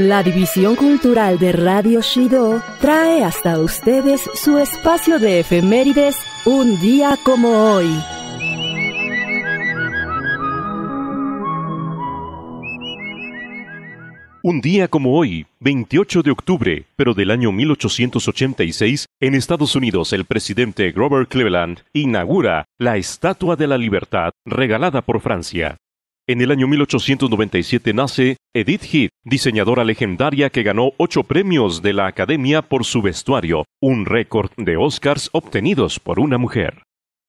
La División Cultural de Radio Shido trae hasta ustedes su espacio de efemérides Un día como hoy. Un día como hoy, 28 de octubre, pero del año 1886, en Estados Unidos el presidente Grover Cleveland inaugura la Estatua de la Libertad regalada por Francia. En el año 1897 nace Edith Heath, diseñadora legendaria que ganó ocho premios de la Academia por su vestuario, un récord de Oscars obtenidos por una mujer.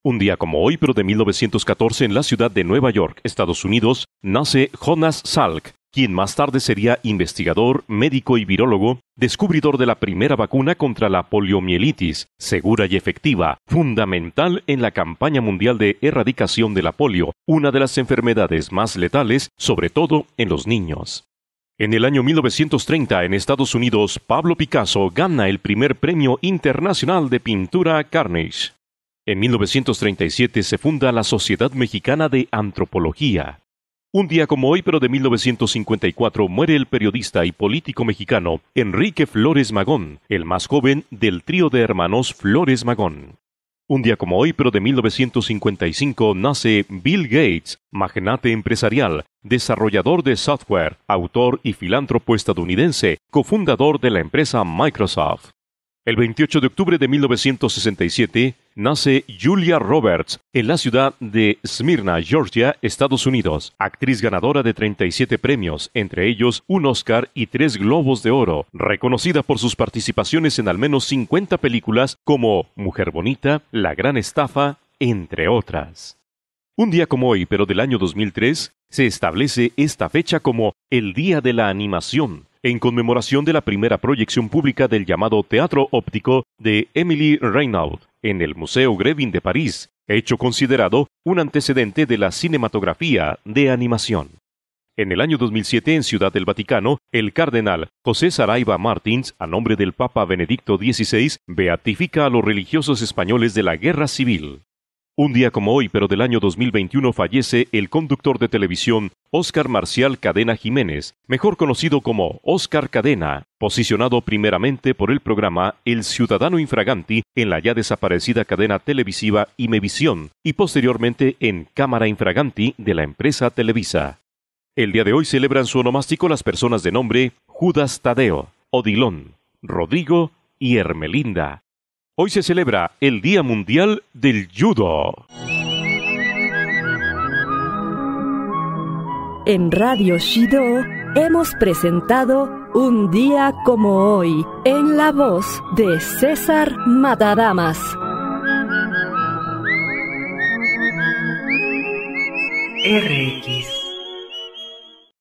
Un día como hoy, pero de 1914, en la ciudad de Nueva York, Estados Unidos, nace Jonas Salk, quien más tarde sería investigador, médico y virólogo, descubridor de la primera vacuna contra la poliomielitis, segura y efectiva, fundamental en la campaña mundial de erradicación de la polio, una de las enfermedades más letales, sobre todo en los niños. En el año 1930 en Estados Unidos, Pablo Picasso gana el primer premio internacional de pintura Carnage. En 1937 se funda la Sociedad Mexicana de Antropología, un día como hoy, pero de 1954, muere el periodista y político mexicano Enrique Flores Magón, el más joven del trío de hermanos Flores Magón. Un día como hoy, pero de 1955, nace Bill Gates, magnate empresarial, desarrollador de software, autor y filántropo estadounidense, cofundador de la empresa Microsoft. El 28 de octubre de 1967 nace Julia Roberts en la ciudad de Smyrna, Georgia, Estados Unidos, actriz ganadora de 37 premios, entre ellos un Oscar y tres Globos de Oro, reconocida por sus participaciones en al menos 50 películas como Mujer Bonita, La Gran Estafa, entre otras. Un día como hoy, pero del año 2003, se establece esta fecha como el Día de la Animación, en conmemoración de la primera proyección pública del llamado Teatro Óptico de Emily Reynaud, en el Museo Grevin de París, hecho considerado un antecedente de la cinematografía de animación. En el año 2007, en Ciudad del Vaticano, el cardenal José Saraiva Martins, a nombre del Papa Benedicto XVI, beatifica a los religiosos españoles de la Guerra Civil. Un día como hoy, pero del año 2021, fallece el conductor de televisión Óscar Marcial Cadena Jiménez, mejor conocido como Óscar Cadena, posicionado primeramente por el programa El Ciudadano Infraganti en la ya desaparecida cadena televisiva Imevisión y posteriormente en Cámara Infraganti de la empresa Televisa. El día de hoy celebran su onomástico las personas de nombre Judas Tadeo, Odilón, Rodrigo y Hermelinda. Hoy se celebra el Día Mundial del Judo. En Radio Shido hemos presentado Un día como hoy en la voz de César Matadamas. RX